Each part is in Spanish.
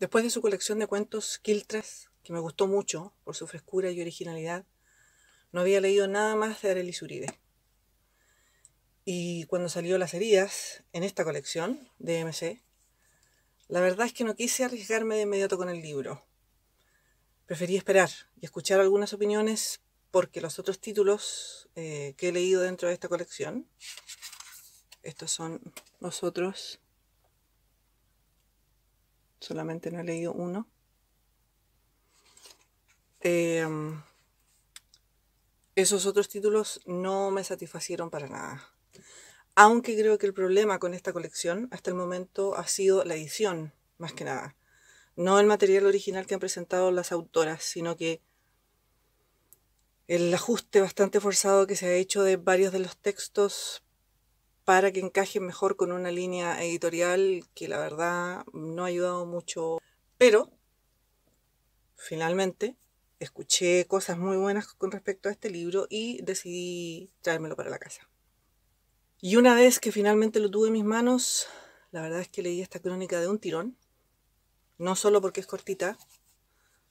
Después de su colección de cuentos Quiltras, que me gustó mucho por su frescura y originalidad, no había leído nada más de Arelis Uribe. Y cuando salió Las heridas en esta colección de MC, la verdad es que no quise arriesgarme de inmediato con el libro. Preferí esperar y escuchar algunas opiniones porque los otros títulos eh, que he leído dentro de esta colección, estos son los otros solamente no he leído uno. Em, esos otros títulos no me satisfacieron para nada. Aunque creo que el problema con esta colección hasta el momento ha sido la edición, más que nada. No el material original que han presentado las autoras, sino que el ajuste bastante forzado que se ha hecho de varios de los textos para que encaje mejor con una línea editorial que la verdad no ha ayudado mucho. Pero, finalmente, escuché cosas muy buenas con respecto a este libro y decidí traérmelo para la casa. Y una vez que finalmente lo tuve en mis manos, la verdad es que leí esta crónica de un tirón, no solo porque es cortita,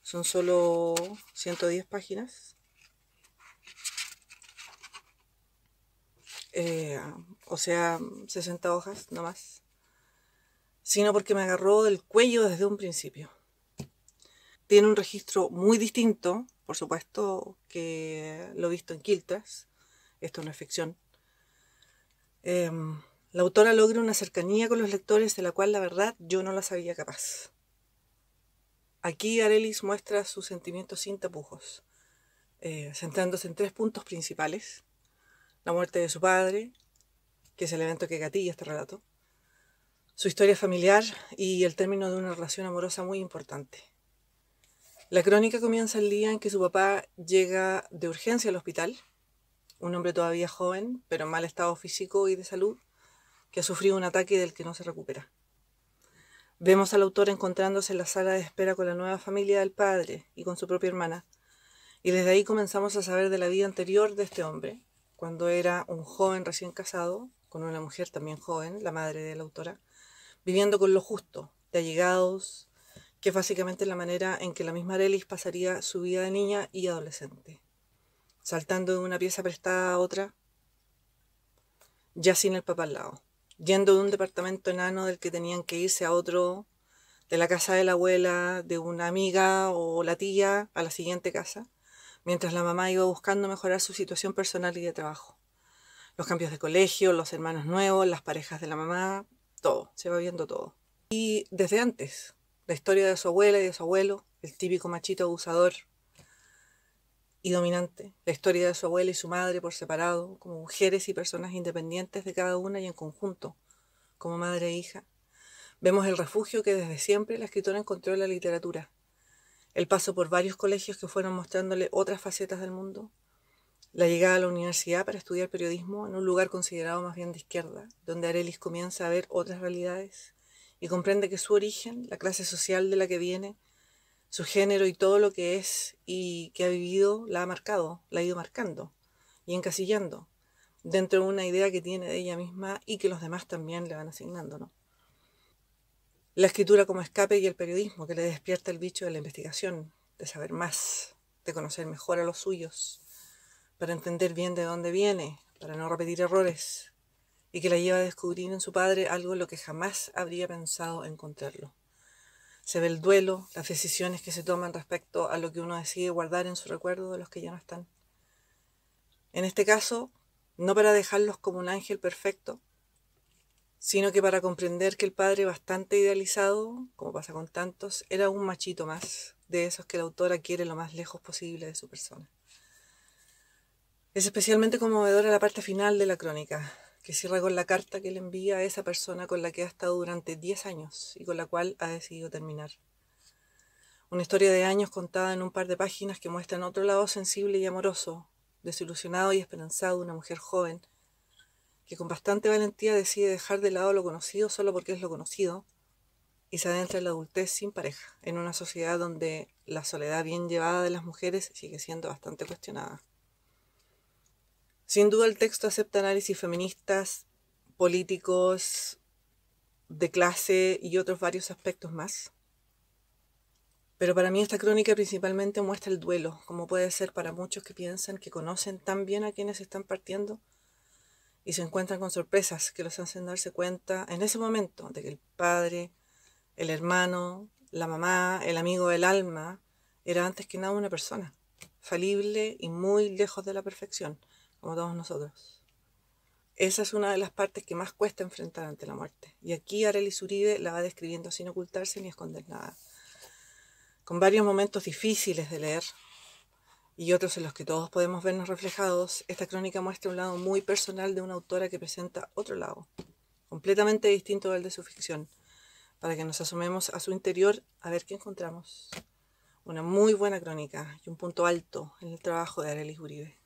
son solo 110 páginas, Eh, o sea, 60 hojas más, sino porque me agarró del cuello desde un principio. Tiene un registro muy distinto, por supuesto, que lo he visto en Quiltas. esto no es ficción. Em, la autora logra una cercanía con los lectores de la cual la verdad yo no la sabía capaz. Aquí Arelis muestra sus sentimientos sin tapujos, eh, centrándose en tres puntos principales la muerte de su padre, que es el evento que gatilla este relato, su historia familiar y el término de una relación amorosa muy importante. La crónica comienza el día en que su papá llega de urgencia al hospital, un hombre todavía joven, pero en mal estado físico y de salud, que ha sufrido un ataque del que no se recupera. Vemos al autor encontrándose en la sala de espera con la nueva familia del padre y con su propia hermana, y desde ahí comenzamos a saber de la vida anterior de este hombre, cuando era un joven recién casado, con una mujer también joven, la madre de la autora, viviendo con lo justo, de allegados, que es básicamente la manera en que la misma Arelis pasaría su vida de niña y adolescente, saltando de una pieza prestada a otra, ya sin el papá al lado, yendo de un departamento enano del que tenían que irse a otro, de la casa de la abuela, de una amiga o la tía, a la siguiente casa, mientras la mamá iba buscando mejorar su situación personal y de trabajo. Los cambios de colegio, los hermanos nuevos, las parejas de la mamá, todo, se va viendo todo. Y desde antes, la historia de su abuela y de su abuelo, el típico machito abusador y dominante, la historia de su abuela y su madre por separado, como mujeres y personas independientes de cada una y en conjunto, como madre e hija. Vemos el refugio que desde siempre la escritora encontró en la literatura, el paso por varios colegios que fueron mostrándole otras facetas del mundo, la llegada a la universidad para estudiar periodismo en un lugar considerado más bien de izquierda, donde Arelis comienza a ver otras realidades y comprende que su origen, la clase social de la que viene, su género y todo lo que es y que ha vivido la ha marcado, la ha ido marcando y encasillando dentro de una idea que tiene de ella misma y que los demás también le van asignando, ¿no? la escritura como escape y el periodismo que le despierta el bicho de la investigación, de saber más, de conocer mejor a los suyos, para entender bien de dónde viene, para no repetir errores, y que la lleva a descubrir en su padre algo lo que jamás habría pensado encontrarlo. Se ve el duelo, las decisiones que se toman respecto a lo que uno decide guardar en su recuerdo de los que ya no están. En este caso, no para dejarlos como un ángel perfecto, sino que para comprender que el padre, bastante idealizado, como pasa con tantos, era un machito más, de esos que la autora quiere lo más lejos posible de su persona. Es especialmente conmovedora la parte final de la crónica, que cierra con la carta que le envía a esa persona con la que ha estado durante 10 años y con la cual ha decidido terminar. Una historia de años contada en un par de páginas que muestra muestran otro lado sensible y amoroso, desilusionado y esperanzado una mujer joven que con bastante valentía decide dejar de lado lo conocido solo porque es lo conocido y se adentra en la adultez sin pareja, en una sociedad donde la soledad bien llevada de las mujeres sigue siendo bastante cuestionada. Sin duda el texto acepta análisis feministas, políticos, de clase y otros varios aspectos más. Pero para mí esta crónica principalmente muestra el duelo, como puede ser para muchos que piensan que conocen tan bien a quienes están partiendo y se encuentran con sorpresas que los hacen darse cuenta en ese momento de que el padre, el hermano, la mamá, el amigo del alma, era antes que nada una persona, falible y muy lejos de la perfección, como todos nosotros. Esa es una de las partes que más cuesta enfrentar ante la muerte. Y aquí Arely Zuribe la va describiendo sin ocultarse ni esconder nada. Con varios momentos difíciles de leer, y otros en los que todos podemos vernos reflejados, esta crónica muestra un lado muy personal de una autora que presenta otro lado, completamente distinto del de su ficción, para que nos asomemos a su interior a ver qué encontramos. Una muy buena crónica y un punto alto en el trabajo de Arelis Uribe.